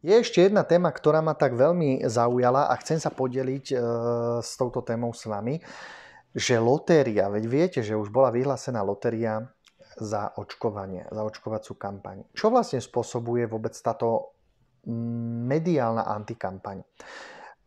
Je ešte jedna téma, ktorá ma tak veľmi zaujala a chcem sa podeliť e, s touto témou s vami, že lotéria, veď viete, že už bola vyhlásená lotéria za očkovanie, za očkovacú kampaň. Čo vlastne spôsobuje vôbec táto mm, mediálna antikampaň?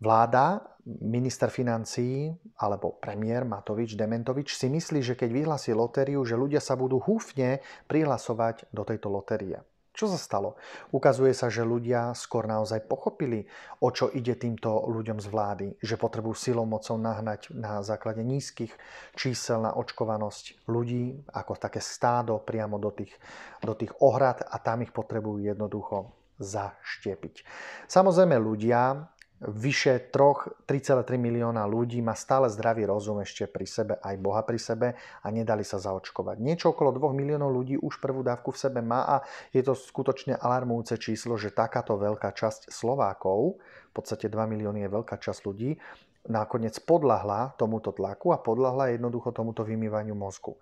Vláda, minister financií alebo premiér Matovič, Dementovič si myslí, že keď vyhlási lotériu, že ľudia sa budú húfne prihlasovať do tejto lotérie. Čo sa stalo? Ukazuje sa, že ľudia skôr naozaj pochopili, o čo ide týmto ľuďom z vlády, že potrebujú silou mocou nahnať na základe nízkych čísel na očkovanosť ľudí, ako také stádo priamo do tých, do tých ohrad a tam ich potrebujú jednoducho zaštiepiť. Samozrejme ľudia vyše 3,3 milióna ľudí má stále zdravý rozum ešte pri sebe, aj Boha pri sebe a nedali sa zaočkovať. Niečo okolo 2 miliónov ľudí už prvú dávku v sebe má a je to skutočne alarmujúce číslo, že takáto veľká časť Slovákov, v podstate 2 milióny je veľká časť ľudí, nakoniec podľahla tomuto tlaku a podľahla jednoducho tomuto vymývaniu mozgu.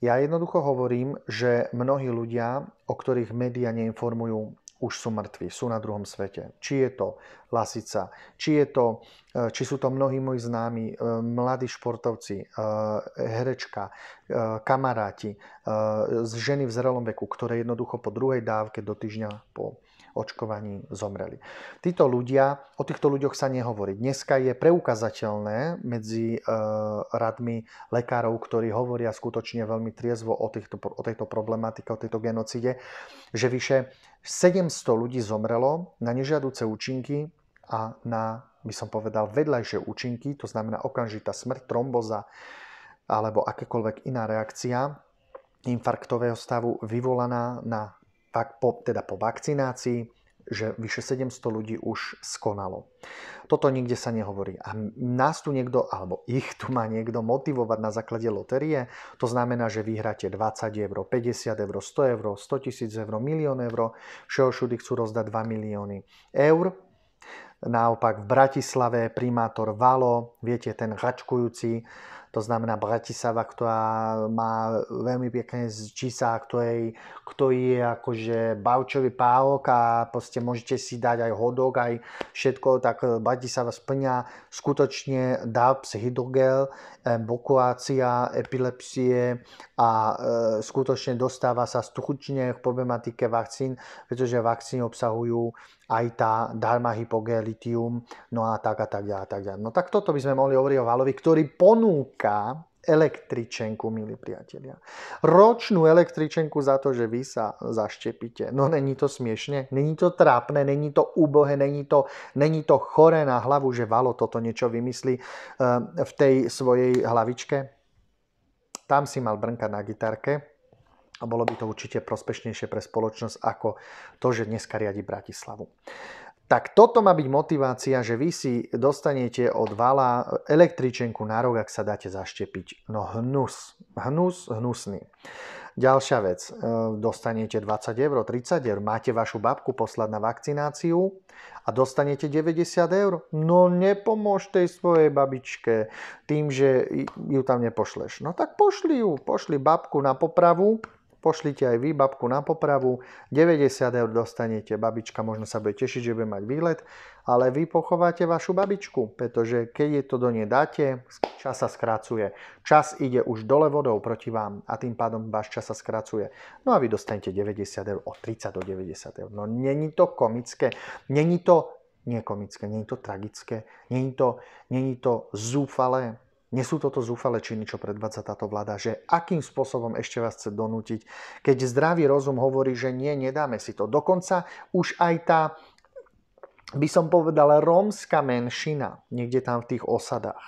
Ja jednoducho hovorím, že mnohí ľudia, o ktorých médiá neinformujú už sú mŕtvi, sú na druhom svete. Či je to Lasica, či, je to, e, či sú to mnohí moji známi, e, mladí športovci, e, herečka, kamaráti, ženy v zrelom veku, ktoré jednoducho po druhej dávke do týždňa po očkovaní zomreli. Títo ľudia, o týchto ľuďoch sa nehovorí. Dneska je preukazateľné medzi radmi lekárov, ktorí hovoria skutočne veľmi triezvo o, týchto, o tejto problematike, o tejto genocide, že vyše 7. 700 ľudí zomrelo na nežiaduce účinky a na, by som povedal, vedľajšie účinky, to znamená okamžitá smrť, tromboza alebo akékoľvek iná reakcia infarktového stavu vyvolaná na, po, teda po vakcinácii že vyše 700 ľudí už skonalo. Toto nikde sa nehovorí. A nás tu niekto, alebo ich tu má niekto motivovať na základe lotérie. To znamená, že vyhráte 20 eur, 50 eur, 100 eur, 100 tisíc eur, milión eur. Všeho všudy chcú rozdať 2 milióny eur. Naopak v Bratislave primátor Valo, viete, ten hračkujúci, to znamená Bratislava, ktorá má veľmi pekné čísla, ktorej, ktorý je akože bavčový párok a proste môžete si dať aj hodok, aj všetko, tak Bratislava splňa skutočne DAPS, hydrogel, blokuácia epilepsie a e, skutočne dostáva sa stručne k problematike vakcín, pretože vakcíny obsahujú aj tá darma hypogelitium no a tak a tak ďalej. tak ďalej. No tak toto by sme mohli hovoriť o Valovi, ktorý ponúk, týka električenku, milí priatelia. Ročnú električenku za to, že vy sa zaštepíte. No není to smiešne, není to trápne, není to úbohe, není to, není to chore na hlavu, že Valo toto niečo vymyslí eh, v tej svojej hlavičke. Tam si mal brnka na gitarke a bolo by to určite prospešnejšie pre spoločnosť ako to, že dneska riadi Bratislavu. Tak toto má byť motivácia, že vy si dostanete od vala električenku na rok, ak sa dáte zaštepiť. No hnus, hnus, hnusný. Ďalšia vec, e, dostanete 20 eur, 30 eur, máte vašu babku poslať na vakcináciu a dostanete 90 eur. No nepomôž tej svojej babičke tým, že ju tam nepošleš. No tak pošli ju, pošli babku na popravu, Pošlite aj vy babku na popravu, 90 eur dostanete, babička možno sa bude tešiť, že bude mať výlet, ale vy pochováte vašu babičku, pretože keď je to do nej dáte, čas sa skracuje. Čas ide už dole vodou proti vám a tým pádom váš čas sa skracuje. No a vy dostanete 90 eur od 30 do 90 eur. No není to komické, není to nie komické, není to tragické, není to, není to zúfalé. Nie sú toto zúfale činy, čo predvádza táto vláda, že akým spôsobom ešte vás chce donútiť, keď zdravý rozum hovorí, že nie, nedáme si to. Dokonca už aj tá, by som povedal, rómska menšina, niekde tam v tých osadách,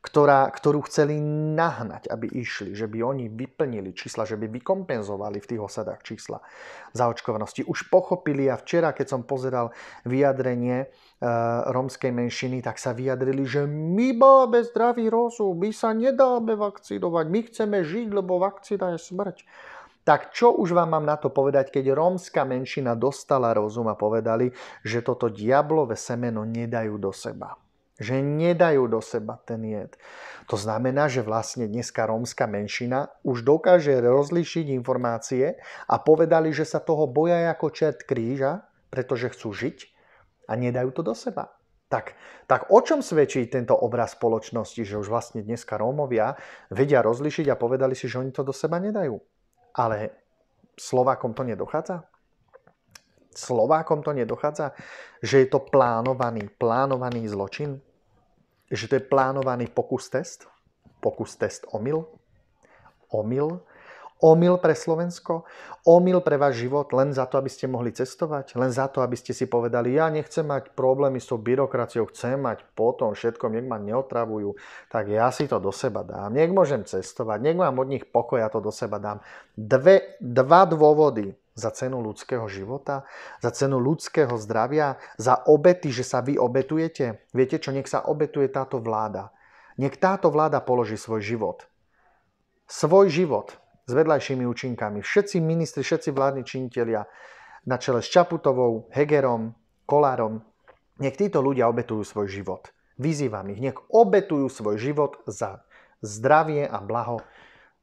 ktorá, ktorú chceli nahnať, aby išli, že by oni vyplnili čísla, že by vykompenzovali v tých osadách čísla zaočkovanosti. Už pochopili a včera, keď som pozeral vyjadrenie e, rómskej menšiny, tak sa vyjadrili, že my máme zdravý rozum, my sa nedáme vakcinovať, my chceme žiť, lebo vakcína je smrť. Tak čo už vám mám na to povedať, keď rómska menšina dostala rozum a povedali, že toto diablové semeno nedajú do seba že nedajú do seba ten jed. To znamená, že vlastne dneska rómska menšina už dokáže rozlíšiť informácie a povedali, že sa toho boja ako čert kríža, pretože chcú žiť a nedajú to do seba. Tak, tak o čom svedčí tento obraz spoločnosti, že už vlastne dneska Rómovia vedia rozlišiť a povedali si, že oni to do seba nedajú. Ale Slovákom to nedochádza? Slovákom to nedochádza, že je to plánovaný, plánovaný zločin? že to je plánovaný pokus test, pokus test omyl, omyl, omyl pre Slovensko, omyl pre váš život len za to, aby ste mohli cestovať, len za to, aby ste si povedali, ja nechcem mať problémy s tou byrokraciou, chcem mať potom všetko, nech ma neotravujú, tak ja si to do seba dám, nech môžem cestovať, nech mám od nich pokoj, ja to do seba dám. Dve, dva dôvody, za cenu ľudského života? Za cenu ľudského zdravia? Za obety, že sa vy obetujete? Viete čo, nech sa obetuje táto vláda. Nech táto vláda položí svoj život. Svoj život s vedľajšími účinkami. Všetci ministri, všetci vládni činitelia na čele s Čaputovou, Hegerom, Kolárom, nech títo ľudia obetujú svoj život. Vyzývam ich, nech obetujú svoj život za zdravie a blaho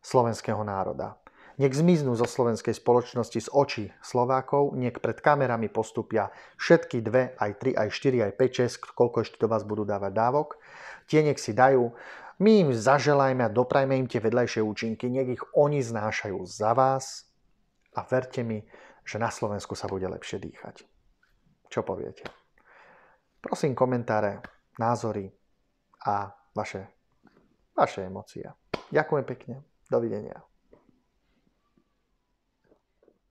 slovenského národa nech zmiznú zo slovenskej spoločnosti z očí Slovákov, nech pred kamerami postupia všetky dve, aj tri, aj štyri, aj 5, 6, koľko ešte do vás budú dávať dávok. Tie nech si dajú, my im zaželajme a doprajme im tie vedľajšie účinky, nech ich oni znášajú za vás a verte mi, že na Slovensku sa bude lepšie dýchať. Čo poviete? Prosím komentáre, názory a vaše, vaše emócie. Ďakujem pekne. Dovidenia.